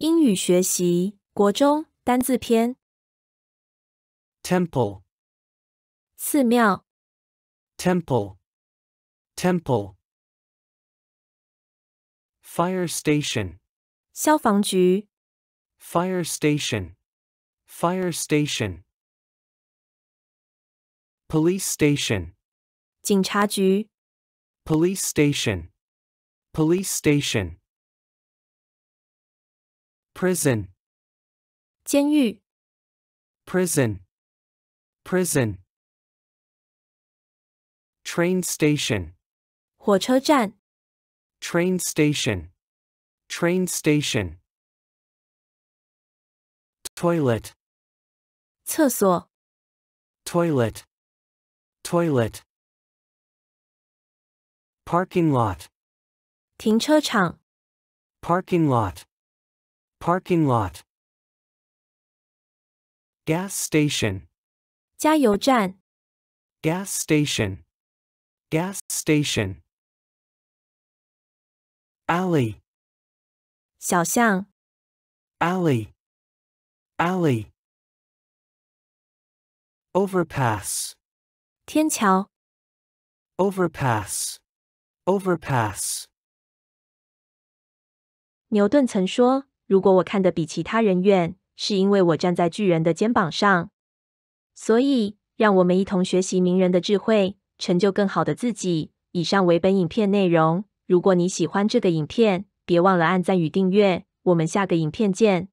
英语学习国中单字篇。Temple，寺庙。Temple，Temple。Fire station，消防局。Fire station，Fire station。Police station，警察局。Police station，Police station。prison 监狱 prison prison train station 火车站 train station train station toilet 厕所 toilet toilet parking lot 停车场 parking lot Parking lot. Gas station. 加油站 Gas station. Gas station. Alley. 小巷 Alley. Alley. Overpass. 天桥 Overpass. Overpass. 牛顿曾说如果我看得比其他人远，是因为我站在巨人的肩膀上。所以，让我们一同学习名人的智慧，成就更好的自己。以上为本影片内容。如果你喜欢这个影片，别忘了按赞与订阅。我们下个影片见。